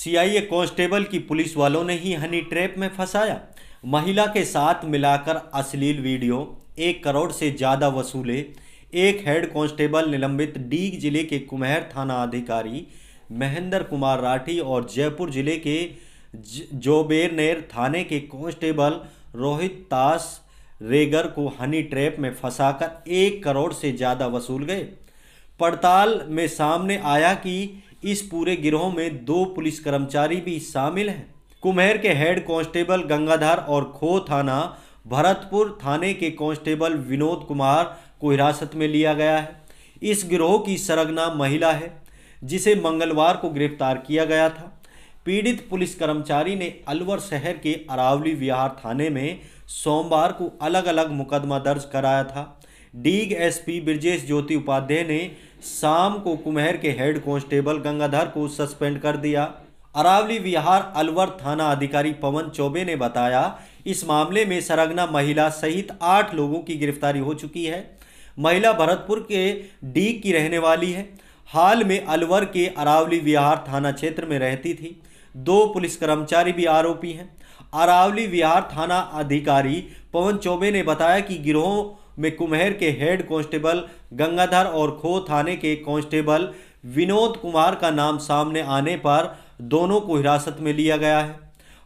CIA constable की police वालों ने ही हनी ट्रैप में फंसाया महिला के साथ मिलाकर अश्लील वीडियो एक करोड़ से ज़्यादा वसूले एक हेड कांस्टेबल निलंबित डीग जिले के कुमेर थाना अधिकारी महेंद्र कुमार राठी और जयपुर जिले के जोबेरनेर थाने के कांस्टेबल रोहित तास रेगर को हनी ट्रैप में फंसाकर एक करोड़ से ज़्यादा वसूल गए पड़ताल में सामने आया कि इस पूरे गिरोह में दो पुलिस कर्मचारी भी शामिल हैं कुमेर के हेड कांस्टेबल गंगाधर और खो थाना भरतपुर थाने के कांस्टेबल विनोद कुमार को हिरासत में लिया गया है इस गिरोह की सरगना महिला है जिसे मंगलवार को गिरफ्तार किया गया था पीड़ित पुलिस कर्मचारी ने अलवर शहर के अरावली विहार थाने में सोमवार को अलग अलग मुकदमा दर्ज कराया था डीग एसपी ब्रजेश ज्योति उपाध्याय ने शाम को कुमेर के हेड कांस्टेबल गंगाधर को सस्पेंड कर दिया अरावली विहार अलवर थाना अधिकारी पवन चौबे ने बताया इस मामले में सरगना महिला सहित आठ लोगों की गिरफ्तारी हो चुकी है महिला भरतपुर के डी की रहने वाली है हाल में अलवर के अरावली विहार थाना क्षेत्र में रहती थी दो पुलिस कर्मचारी भी आरोपी हैं अरावली विहार थाना अधिकारी पवन चौबे ने बताया कि गिरोह में कुमेर के हेड कांस्टेबल गंगाधर और खो थाने के कांस्टेबल विनोद कुमार का नाम सामने आने पर दोनों को हिरासत में लिया गया है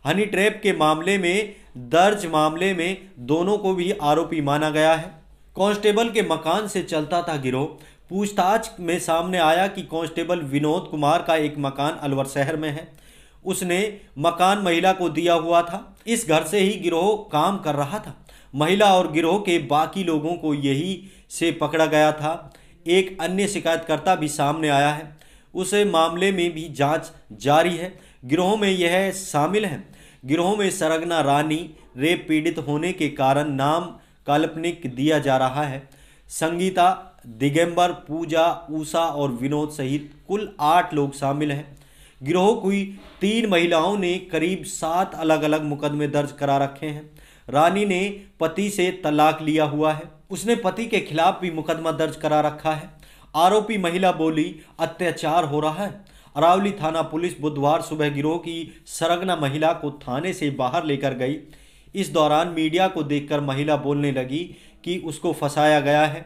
हनी ट्रैप के मामले में दर्ज मामले में दोनों को भी आरोपी माना गया है कांस्टेबल के मकान से चलता था गिरोह पूछताछ में सामने आया कि कांस्टेबल विनोद कुमार का एक मकान अलवर शहर में है उसने मकान महिला को दिया हुआ था इस घर से ही गिरोह काम कर रहा था महिला और गिरोह के बाकी लोगों को यही से पकड़ा गया था एक अन्य शिकायतकर्ता भी सामने आया है उस मामले में भी जांच जारी है गिरोह में यह शामिल है गिरोह में सरगना रानी रेप पीड़ित होने के कारण नाम काल्पनिक दिया जा रहा है संगीता दिगंबर पूजा ऊषा और विनोद सहित कुल आठ लोग शामिल हैं गिरोह की तीन महिलाओं ने करीब सात अलग अलग मुकदमे दर्ज करा रखे हैं रानी ने पति से तलाक लिया हुआ है उसने पति के खिलाफ भी मुकदमा दर्ज करा रखा है आरोपी महिला बोली अत्याचार हो रहा है अरावली थाना पुलिस बुधवार सुबह गिरोह की सरगना महिला को थाने से बाहर लेकर गई इस दौरान मीडिया को देखकर महिला बोलने लगी कि उसको फंसाया गया है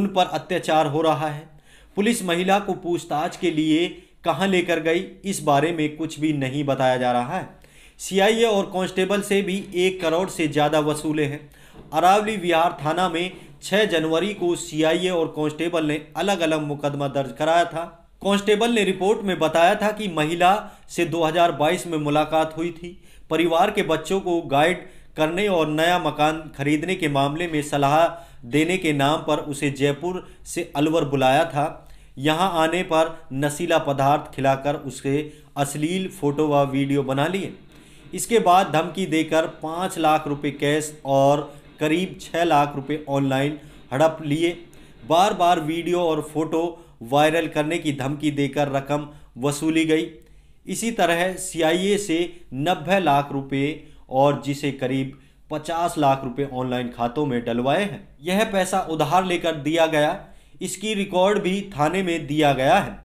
उन पर अत्याचार हो रहा है पुलिस महिला को पूछताछ के लिए कहाँ लेकर गई इस बारे में कुछ भी नहीं बताया जा रहा है सीआईए और कांस्टेबल से भी एक करोड़ से ज़्यादा वसूले हैं अरावली विहार थाना में 6 जनवरी को सीआईए और कांस्टेबल ने अलग अलग मुकदमा दर्ज कराया था कांस्टेबल ने रिपोर्ट में बताया था कि महिला से 2022 में मुलाकात हुई थी परिवार के बच्चों को गाइड करने और नया मकान खरीदने के मामले में सलाह देने के नाम पर उसे जयपुर से अलवर बुलाया था यहाँ आने पर नशीला पदार्थ खिलाकर उसके अश्लील फ़ोटो व वीडियो बना लिए इसके बाद धमकी देकर पाँच लाख रुपए कैश और करीब छः लाख रुपए ऑनलाइन हड़प लिए बार बार वीडियो और फोटो वायरल करने की धमकी देकर रकम वसूली गई इसी तरह सीआईए से नब्बे लाख रुपए और जिसे करीब पचास लाख रुपए ऑनलाइन खातों में डलवाए हैं यह पैसा उधार लेकर दिया गया इसकी रिकॉर्ड भी थाने में दिया गया है